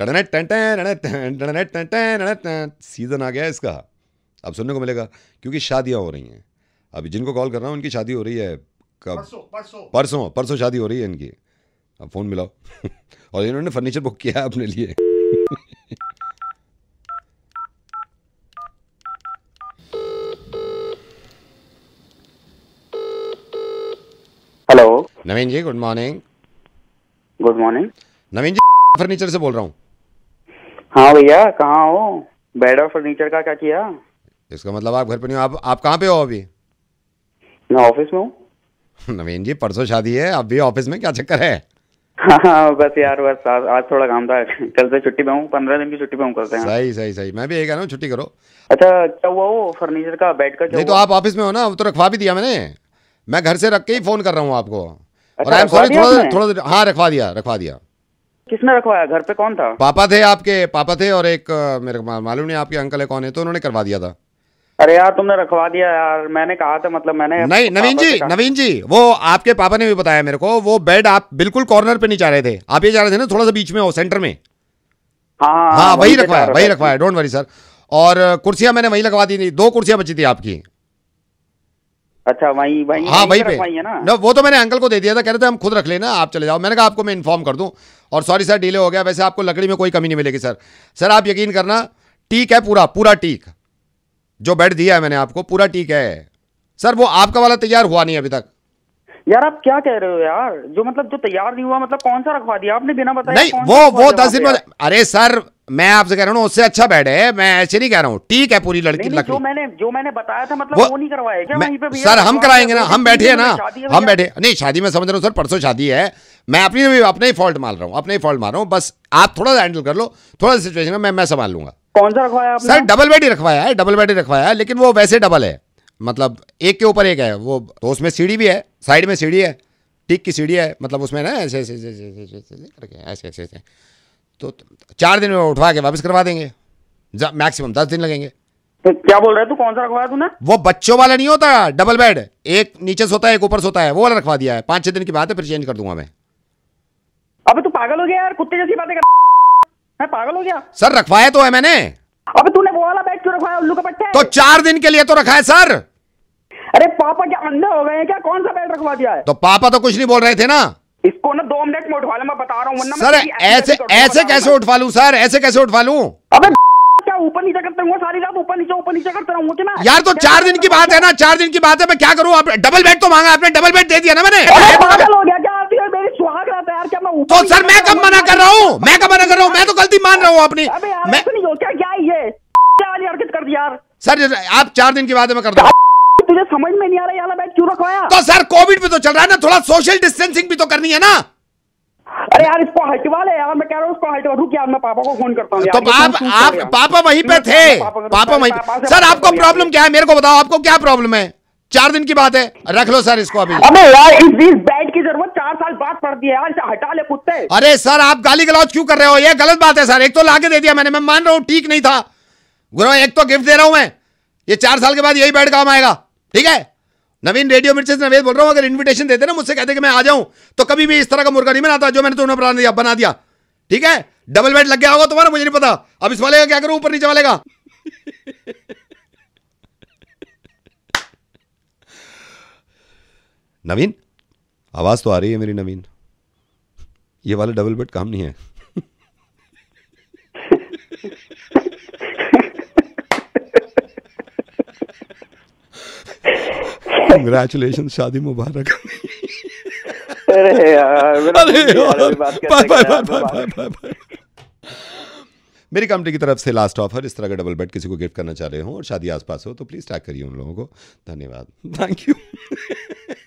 season आ गया इसका अब सुनने को मिलेगा क्योंकि शादियाँ हो रही हैं अभी जिनको कॉल कर रहा हूँ उनकी शादी हो रही है कब परसों परसों शादी हो रही है इनकी अब फ़ोन मिलाओ और इन्होंने फर्नीचर बुक किया है अपने लिए hello Naveen ji good morning good morning Naveen ji furniture से बोल रहा हूँ हाँ भैया कहाँ हो बेड और फर्नीचर का क्या किया इसका मतलब आप घर पे नहीं हो आप आप कहाँ पे हो अभी मैं ऑफिस में हूँ नवीन जी परसों शादी है आप भी ऑफिस में क्या चक्कर है हाँ, बस यार बस आज, आज थोड़ा काम था कल से छुट्टी पे हूँ पंद्रह दिन की छुट्टी पे हूँ करते हैं सही सही सही मैं भी यही कह रहा छुट्टी करो अच्छा क्या हुआ वो फर्नीचर का बेड का नहीं तो आप ऑफिस में हो ना वो तो रखवा भी दिया मैंने मैं घर से रख के ही फोन कर रहा हूँ आपको और आई एम सॉरी थोड़ा थोड़ा हाँ रखवा दिया रखवा दिया किसने रखवाया घर पे कौन था पापा थे आपके पापा थे और एक मेरे को मालूम नहीं आपके अंकल है कौन है तो उन्होंने करवा दिया था अरे यार तुमने रखवा दिया यार मैंने कहा था मतलब मैंने नहीं नवीन जी नवीन जी वो आपके पापा ने भी बताया मेरे को वो बेड आप बिल्कुल कॉर्नर पे नहीं चाह रहे थे आप ये चाह रहे थे ना थोड़ा सा बीच में हो सेंटर में हाँ हाँ, हाँ वही रखवाया वही रखवाया डोंट वरी सर और कुर्सियां मैंने वही लगवा दी थी दो कुर्सियां बची थी आपकी अच्छा वही वही हाँ वहीं पे है ना ना वो तो मैंने अंकल को दे दिया था कह रहे थे हम खुद रख लेना आप चले जाओ मैंने कहा आपको मैं इन्फॉर्म कर दूं और सॉरी सर डिले हो गया वैसे आपको लकड़ी में कोई कमी नहीं मिलेगी सर सर आप यकीन करना टीक है पूरा पूरा टीक जो बेड दिया है मैंने आपको पूरा टीक है सर वो आपका वाला तैयार हुआ नहीं अभी तक यार आप क्या कह रहे हो यार जो मतलब जो तैयार नहीं हुआ मतलब कौन सा रखवा दिया आपने बिना बताया नहीं वो वो दस दिन अरे सर मैं आपसे कह रहा हूँ उससे अच्छा बैठे है मैं ऐसे नहीं कह रहा हूँ ठीक है पूरी लड़की नहीं, जो मैंने जो मैंने बताया था मतलब वो, वो नहीं करवाया सर हम कराएंगे ना हम बैठे हैं ना हम बैठे नहीं शादी में समझ रहा हूँ सर परसों शादी है मैं अपनी अपने ही फॉल्ट मार रहा हूँ अपने ही फॉल्ट मार रहा हूँ बस आप थोड़ा सा हैंडल कर लो थोड़ा सा सिचुएशन मैं मैं संभाल लूंगा कौन सा रखवाया सर डबल बेड ही रखवाया है डबल बेड ही रखवाया है लेकिन वो वैसे डबल है मतलब एक के ऊपर एक है वो तो उसमें सीढ़ी भी है साइड में सीढ़ी है टिक की सीढ़ी है मतलब उसमें ना ऐसे ऐसे ऐसे ऐसे ऐसे ऐसे करके ऐसे ऐसे ऐसे तो चार दिन में उठवा के वापस करवा देंगे मैक्सिमम दस दिन लगेंगे तो क्या बोल रहे तू कौन सा रखवाया तूने वो बच्चों वाला नहीं होता डबल बेड एक नीचे सोता है एक ऊपर सोता है वो वाला रखवा दिया है पाँच छह दिन की बात है फिर चेंज कर दूंगा मैं अबे तू पागल हो गया यार कुत्ते जैसी बातें कर मैं पागल हो गया सर रखवाया तो है मैंने अबे तूने वो वाला बैग क्यों रखवाया उल्लू का पट्टा तो चार दिन के लिए तो रखा है सर अरे पापा क्या अंधे हो गए हैं क्या कौन सा बेल्ट रखवा दिया है तो पापा तो कुछ नहीं बोल रहे थे ना इसको ना दो मिनट में उठवा लो मैं बता रहा हूँ सर ऐसे ऐसे कैसे उठवा लू सर ऐसे कैसे उठवा लू अब क्या ऊपर नीचे करते रहूंगा सारी रात ऊपर नीचे ऊपर नीचे करते रहूंगा ना यार तो चार दिन की बात है ना चार दिन की बात है मैं क्या करूँ आप डबल बेड तो मांगा आपने डबल बेड दे दिया ना मैंने तो सर मैं कब मना कर रहा हूँ मैं कब मना कर रहा हूँ मैं तो गलती मान रहा हूँ अपनी मैं क्या क्या ये हरकत कर दी यार सर आप चार दिन की बात है मैं करता हूँ भाई तो तुझे समझ में नहीं आ रहा यार बैग क्यों रखवाया तो सर कोविड भी तो चल रहा है ना थोड़ा सोशल डिस्टेंसिंग भी तो करनी है ना अरे यार इसको हटवा ले यार मैं कह रहा हूँ उसको हटवा रुक यार मैं पापा को फोन करता हूँ तो बाप आप पापा वहीं पे थे पापा वहीं सर आपको प्रॉब्लम क्या है मेरे को बताओ आपको क्या प्रॉब्लम है चार दिन की बात है रख लो सर इसको अभी अबे यार इस, इस बेड की जरूरत चार साल बाद पड़ दी है यार इसे हटा ले कुत्ते अरे सर आप गाली गलौज क्यों कर रहे हो ये गलत बात है सर एक तो लाके दे दिया मैंने मैं मान रहा हूँ ठीक नहीं था गुरु एक तो गिफ्ट दे रहा हूँ मैं ये चार साल के बाद यही बेड काम आएगा ठीक है नवीन रेडियो से नवेद बोल रहा हूँ अगर इन्विटेशन देते ना मुझसे कहते कि मैं आ जाऊं तो कभी भी इस तरह का मुर्गा नहीं बनाता जो मैंने तुमने बना दिया बना दिया ठीक है डबल बेड लग गया होगा तुम्हारा मुझे नहीं पता अब इस वाले का क्या करूं ऊपर नीचे वाले का नवीन आवाज तो आ रही है मेरी नवीन ये वाला डबल बेड काम नहीं है कंग्रेचुलेशन शादी मुबारक अरे मेरी कंपनी की तरफ से लास्ट ऑफर इस तरह का डबल बेड किसी को गिफ्ट करना चाह रहे हो और शादी आसपास हो तो प्लीज़ टैग करिए उन लोगों को धन्यवाद थैंक यू